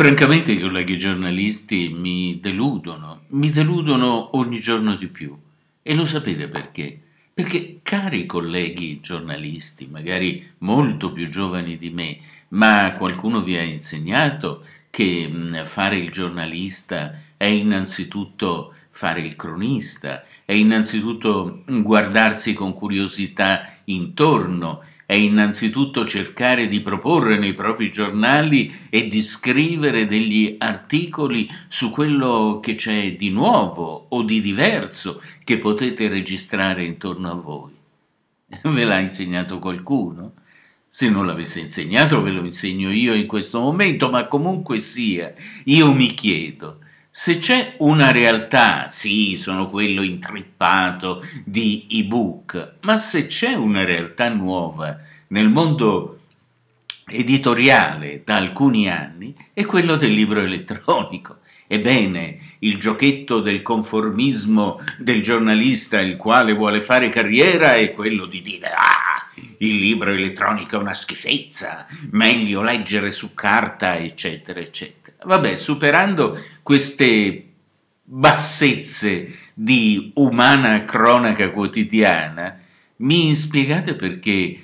Francamente i colleghi giornalisti mi deludono, mi deludono ogni giorno di più. E lo sapete perché? Perché cari colleghi giornalisti, magari molto più giovani di me, ma qualcuno vi ha insegnato che mm, fare il giornalista è innanzitutto fare il cronista, è innanzitutto mm, guardarsi con curiosità intorno, è innanzitutto cercare di proporre nei propri giornali e di scrivere degli articoli su quello che c'è di nuovo o di diverso che potete registrare intorno a voi. Ve l'ha insegnato qualcuno? Se non l'avesse insegnato ve lo insegno io in questo momento, ma comunque sia, io mi chiedo, se c'è una realtà, sì, sono quello intrippato di ebook, ma se c'è una realtà nuova nel mondo editoriale da alcuni anni è quello del libro elettronico. Ebbene, il giochetto del conformismo del giornalista il quale vuole fare carriera è quello di dire ah, il libro elettronico è una schifezza, meglio leggere su carta, eccetera, eccetera. Vabbè, superando queste bassezze di umana cronaca quotidiana, mi spiegate perché,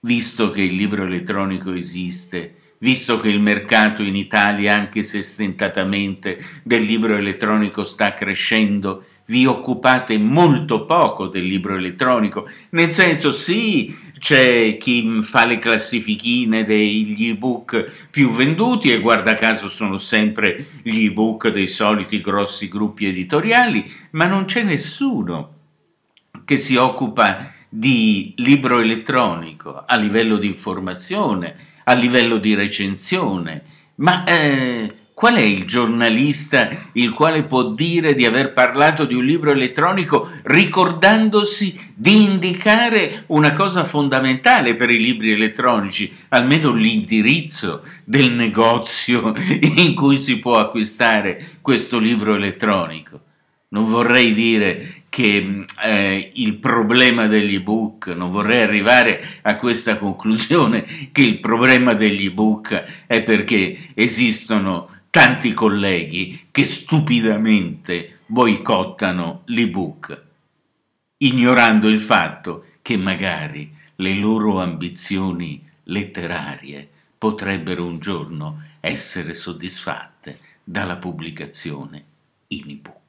visto che il libro elettronico esiste, visto che il mercato in Italia, anche se stentatamente, del libro elettronico sta crescendo, vi occupate molto poco del libro elettronico, nel senso sì, c'è chi fa le classifichine degli ebook più venduti e guarda caso sono sempre gli ebook dei soliti grossi gruppi editoriali, ma non c'è nessuno che si occupa di libro elettronico a livello di informazione, a livello di recensione, ma eh, Qual è il giornalista il quale può dire di aver parlato di un libro elettronico ricordandosi di indicare una cosa fondamentale per i libri elettronici, almeno l'indirizzo del negozio in cui si può acquistare questo libro elettronico? Non vorrei dire che mm, eh, il problema degli ebook, non vorrei arrivare a questa conclusione che il problema degli ebook è perché esistono tanti colleghi che stupidamente boicottano l'ebook, ignorando il fatto che magari le loro ambizioni letterarie potrebbero un giorno essere soddisfatte dalla pubblicazione in ebook.